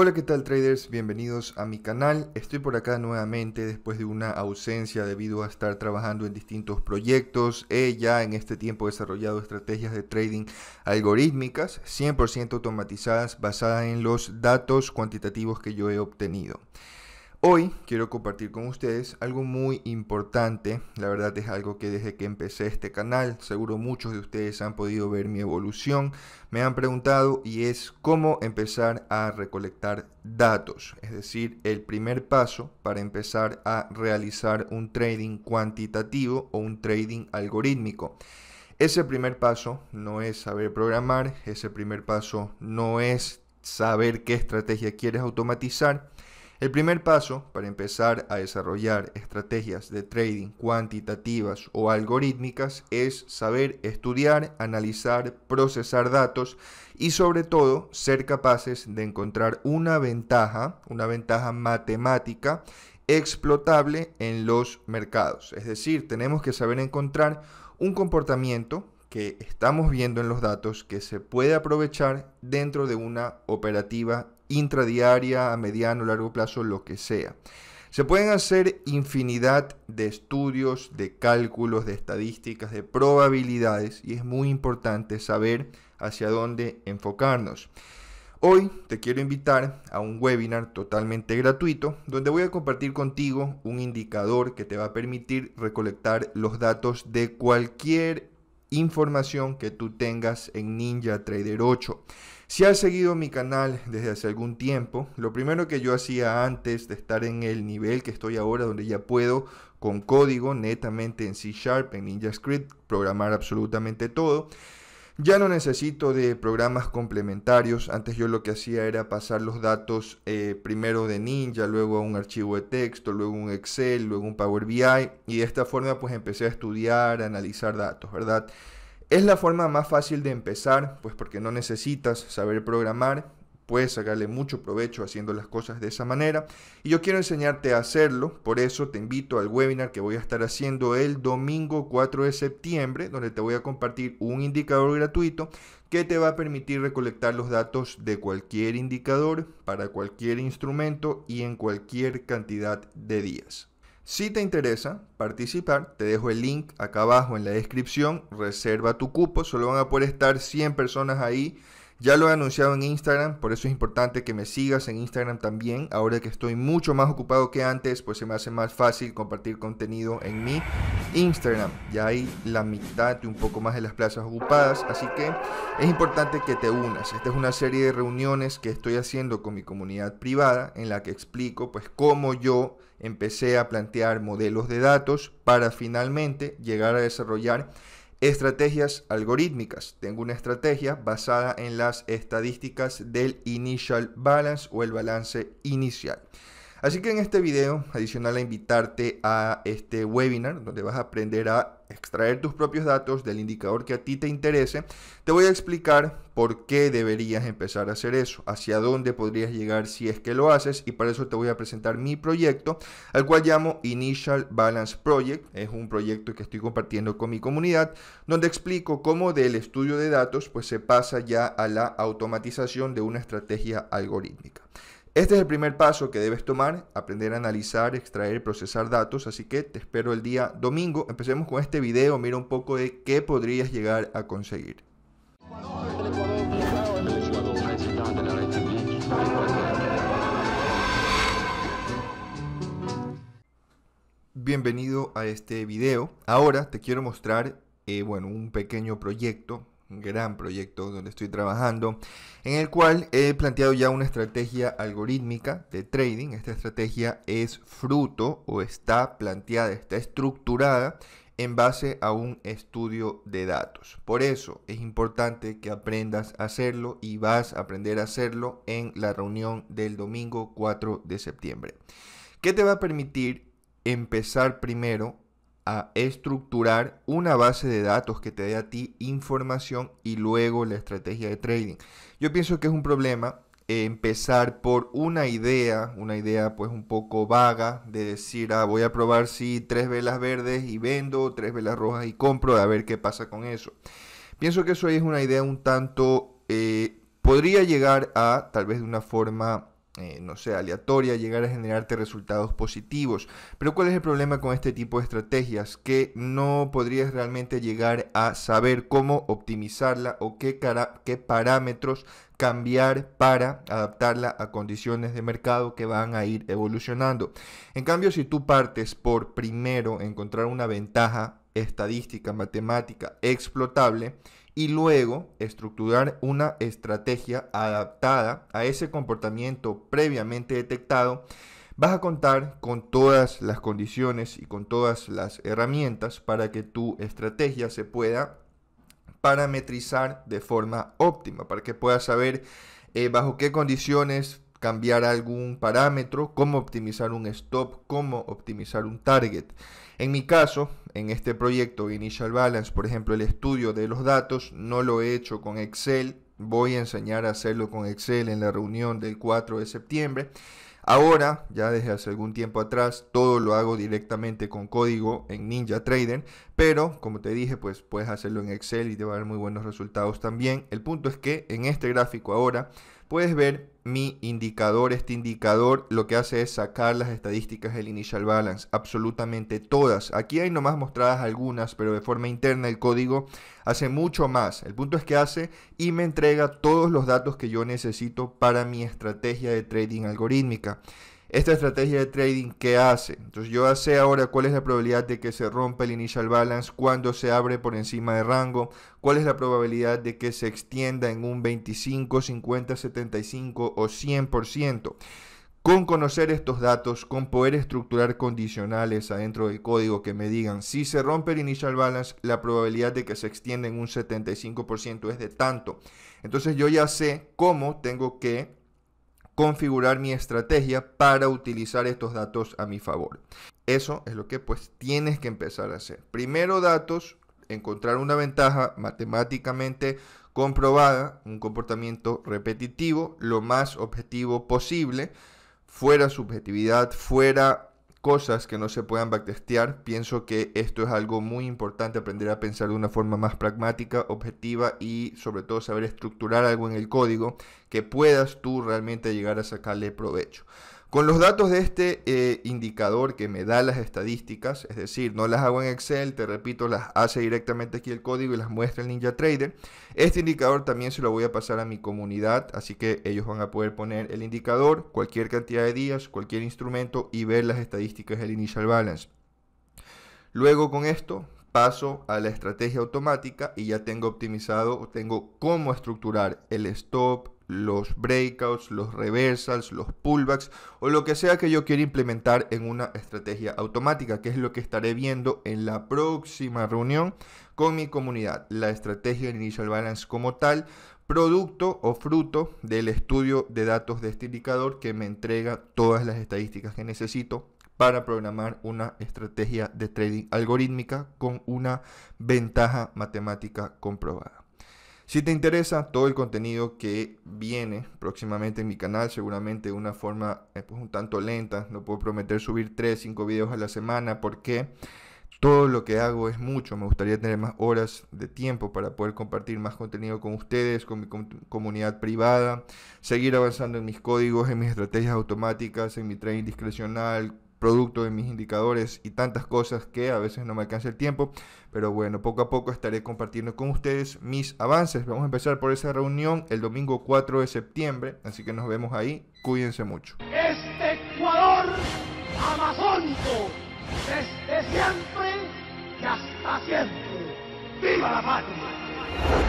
Hola, ¿qué tal traders? Bienvenidos a mi canal. Estoy por acá nuevamente después de una ausencia debido a estar trabajando en distintos proyectos. He eh, ya en este tiempo desarrollado estrategias de trading algorítmicas 100% automatizadas basadas en los datos cuantitativos que yo he obtenido. Hoy quiero compartir con ustedes algo muy importante, la verdad es algo que desde que empecé este canal, seguro muchos de ustedes han podido ver mi evolución, me han preguntado y es cómo empezar a recolectar datos, es decir, el primer paso para empezar a realizar un trading cuantitativo o un trading algorítmico. Ese primer paso no es saber programar, ese primer paso no es saber qué estrategia quieres automatizar, el primer paso para empezar a desarrollar estrategias de trading cuantitativas o algorítmicas es saber estudiar, analizar, procesar datos y sobre todo ser capaces de encontrar una ventaja, una ventaja matemática explotable en los mercados. Es decir, tenemos que saber encontrar un comportamiento que estamos viendo en los datos que se puede aprovechar dentro de una operativa intradiaria, a mediano, largo plazo, lo que sea. Se pueden hacer infinidad de estudios, de cálculos, de estadísticas, de probabilidades y es muy importante saber hacia dónde enfocarnos. Hoy te quiero invitar a un webinar totalmente gratuito donde voy a compartir contigo un indicador que te va a permitir recolectar los datos de cualquier información que tú tengas en Ninja Trader 8. Si has seguido mi canal desde hace algún tiempo, lo primero que yo hacía antes de estar en el nivel que estoy ahora, donde ya puedo con código netamente en C Sharp, en NinjaScript, programar absolutamente todo, ya no necesito de programas complementarios. Antes yo lo que hacía era pasar los datos eh, primero de Ninja, luego a un archivo de texto, luego un Excel, luego un Power BI. Y de esta forma pues empecé a estudiar, a analizar datos, ¿verdad? Es la forma más fácil de empezar, pues porque no necesitas saber programar, puedes sacarle mucho provecho haciendo las cosas de esa manera. Y yo quiero enseñarte a hacerlo, por eso te invito al webinar que voy a estar haciendo el domingo 4 de septiembre, donde te voy a compartir un indicador gratuito que te va a permitir recolectar los datos de cualquier indicador para cualquier instrumento y en cualquier cantidad de días. Si te interesa participar, te dejo el link acá abajo en la descripción, reserva tu cupo, solo van a poder estar 100 personas ahí ya lo he anunciado en Instagram, por eso es importante que me sigas en Instagram también. Ahora que estoy mucho más ocupado que antes, pues se me hace más fácil compartir contenido en mi Instagram. Ya hay la mitad y un poco más de las plazas ocupadas, así que es importante que te unas. Esta es una serie de reuniones que estoy haciendo con mi comunidad privada en la que explico pues cómo yo empecé a plantear modelos de datos para finalmente llegar a desarrollar Estrategias algorítmicas. Tengo una estrategia basada en las estadísticas del initial balance o el balance inicial. Así que en este video, adicional a invitarte a este webinar, donde vas a aprender a extraer tus propios datos del indicador que a ti te interese, te voy a explicar por qué deberías empezar a hacer eso, hacia dónde podrías llegar si es que lo haces y para eso te voy a presentar mi proyecto, al cual llamo Initial Balance Project. Es un proyecto que estoy compartiendo con mi comunidad, donde explico cómo del estudio de datos pues se pasa ya a la automatización de una estrategia algorítmica. Este es el primer paso que debes tomar, aprender a analizar, extraer, procesar datos, así que te espero el día domingo. Empecemos con este video, mira un poco de qué podrías llegar a conseguir. Bienvenido a este video. Ahora te quiero mostrar, eh, bueno, un pequeño proyecto gran proyecto donde estoy trabajando, en el cual he planteado ya una estrategia algorítmica de trading. Esta estrategia es fruto o está planteada, está estructurada en base a un estudio de datos. Por eso es importante que aprendas a hacerlo y vas a aprender a hacerlo en la reunión del domingo 4 de septiembre. ¿Qué te va a permitir empezar primero a estructurar una base de datos que te dé a ti información y luego la estrategia de trading. Yo pienso que es un problema eh, empezar por una idea, una idea pues un poco vaga de decir, ah, voy a probar si tres velas verdes y vendo, tres velas rojas y compro, a ver qué pasa con eso. Pienso que eso es una idea un tanto, eh, podría llegar a tal vez de una forma eh, no sé, aleatoria, llegar a generarte resultados positivos. Pero ¿cuál es el problema con este tipo de estrategias? Que no podrías realmente llegar a saber cómo optimizarla o qué, cara qué parámetros cambiar para adaptarla a condiciones de mercado que van a ir evolucionando. En cambio, si tú partes por primero encontrar una ventaja estadística, matemática, explotable, y luego estructurar una estrategia adaptada a ese comportamiento previamente detectado, vas a contar con todas las condiciones y con todas las herramientas para que tu estrategia se pueda parametrizar de forma óptima, para que puedas saber eh, bajo qué condiciones cambiar algún parámetro, cómo optimizar un stop, cómo optimizar un target. En mi caso, en este proyecto Initial Balance, por ejemplo, el estudio de los datos, no lo he hecho con Excel, voy a enseñar a hacerlo con Excel en la reunión del 4 de septiembre. Ahora, ya desde hace algún tiempo atrás, todo lo hago directamente con código en Ninja Trader, pero como te dije, pues puedes hacerlo en Excel y te va a dar muy buenos resultados también. El punto es que en este gráfico ahora puedes ver mi indicador. Este indicador lo que hace es sacar las estadísticas del initial balance, absolutamente todas. Aquí hay nomás mostradas algunas, pero de forma interna el código hace mucho más. El punto es que hace y me entrega todos los datos que yo necesito para mi estrategia de trading algorítmica esta estrategia de trading que hace. Entonces yo sé ahora cuál es la probabilidad de que se rompa el initial balance, cuando se abre por encima de rango, cuál es la probabilidad de que se extienda en un 25, 50, 75 o 100%. Con conocer estos datos, con poder estructurar condicionales adentro del código que me digan si se rompe el initial balance, la probabilidad de que se extienda en un 75% es de tanto. Entonces yo ya sé cómo tengo que configurar mi estrategia para utilizar estos datos a mi favor. Eso es lo que pues tienes que empezar a hacer. Primero datos, encontrar una ventaja matemáticamente comprobada, un comportamiento repetitivo, lo más objetivo posible, fuera subjetividad, fuera cosas que no se puedan backtestear. Pienso que esto es algo muy importante, aprender a pensar de una forma más pragmática, objetiva y sobre todo saber estructurar algo en el código que puedas tú realmente llegar a sacarle provecho. Con los datos de este eh, indicador que me da las estadísticas, es decir, no las hago en Excel, te repito, las hace directamente aquí el código y las muestra el Ninja Trader. Este indicador también se lo voy a pasar a mi comunidad, así que ellos van a poder poner el indicador, cualquier cantidad de días, cualquier instrumento y ver las estadísticas del Initial Balance. Luego con esto paso a la estrategia automática y ya tengo optimizado, tengo cómo estructurar el stop, los breakouts, los reversals, los pullbacks o lo que sea que yo quiera implementar en una estrategia automática, que es lo que estaré viendo en la próxima reunión con mi comunidad, la estrategia Initial Balance como tal, producto o fruto del estudio de datos de este indicador que me entrega todas las estadísticas que necesito para programar una estrategia de trading algorítmica con una ventaja matemática comprobada. Si te interesa todo el contenido que viene próximamente en mi canal, seguramente de una forma eh, pues, un tanto lenta, no puedo prometer subir 3, 5 videos a la semana porque todo lo que hago es mucho, me gustaría tener más horas de tiempo para poder compartir más contenido con ustedes, con mi comunidad privada, seguir avanzando en mis códigos, en mis estrategias automáticas, en mi trading discrecional, producto de mis indicadores y tantas cosas que a veces no me alcanza el tiempo. Pero bueno, poco a poco estaré compartiendo con ustedes mis avances. Vamos a empezar por esa reunión el domingo 4 de septiembre. Así que nos vemos ahí. Cuídense mucho. Este Ecuador amazónico, desde siempre y hasta siempre. ¡Viva la patria!